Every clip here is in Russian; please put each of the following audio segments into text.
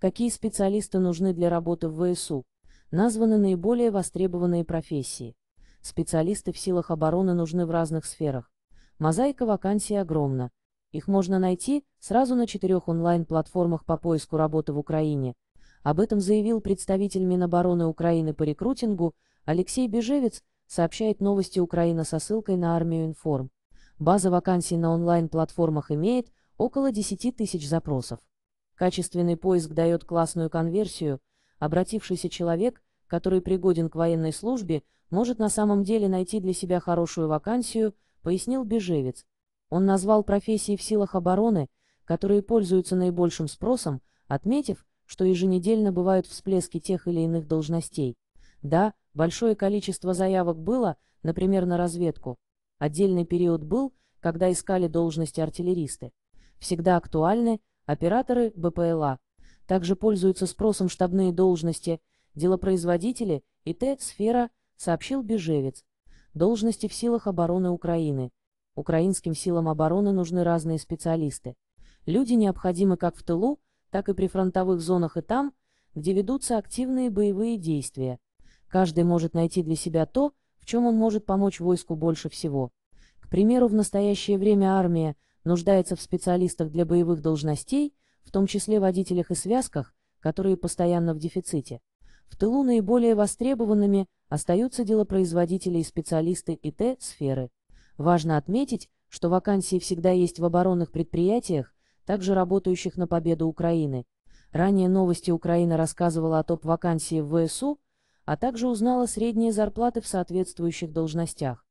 Какие специалисты нужны для работы в ВСУ? Названы наиболее востребованные профессии. Специалисты в силах обороны нужны в разных сферах. Мозаика вакансий огромна. Их можно найти сразу на четырех онлайн-платформах по поиску работы в Украине. Об этом заявил представитель Минобороны Украины по рекрутингу Алексей Бежевец, сообщает новости Украина со ссылкой на армию информ. База вакансий на онлайн-платформах имеет около 10 тысяч запросов. Качественный поиск дает классную конверсию, обратившийся человек, который пригоден к военной службе, может на самом деле найти для себя хорошую вакансию, пояснил Бежевец. Он назвал профессии в силах обороны, которые пользуются наибольшим спросом, отметив, что еженедельно бывают всплески тех или иных должностей. Да, большое количество заявок было, например, на разведку. Отдельный период был, когда искали должности артиллеристы. Всегда актуальны Операторы БПЛА также пользуются спросом штабные должности, делопроизводители и Т-сфера, сообщил Бежевец. Должности в силах обороны Украины. Украинским силам обороны нужны разные специалисты. Люди необходимы как в тылу, так и при фронтовых зонах и там, где ведутся активные боевые действия. Каждый может найти для себя то, в чем он может помочь войску больше всего. К примеру, в настоящее время армия – нуждается в специалистах для боевых должностей, в том числе водителях и связках, которые постоянно в дефиците. В тылу наиболее востребованными остаются делопроизводители и специалисты ИТ-сферы. Важно отметить, что вакансии всегда есть в оборонных предприятиях, также работающих на победу Украины. Ранее новости Украина рассказывала о топ-вакансии в ВСУ, а также узнала средние зарплаты в соответствующих должностях.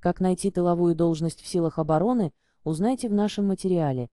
Как найти тыловую должность в силах обороны – узнайте в нашем материале,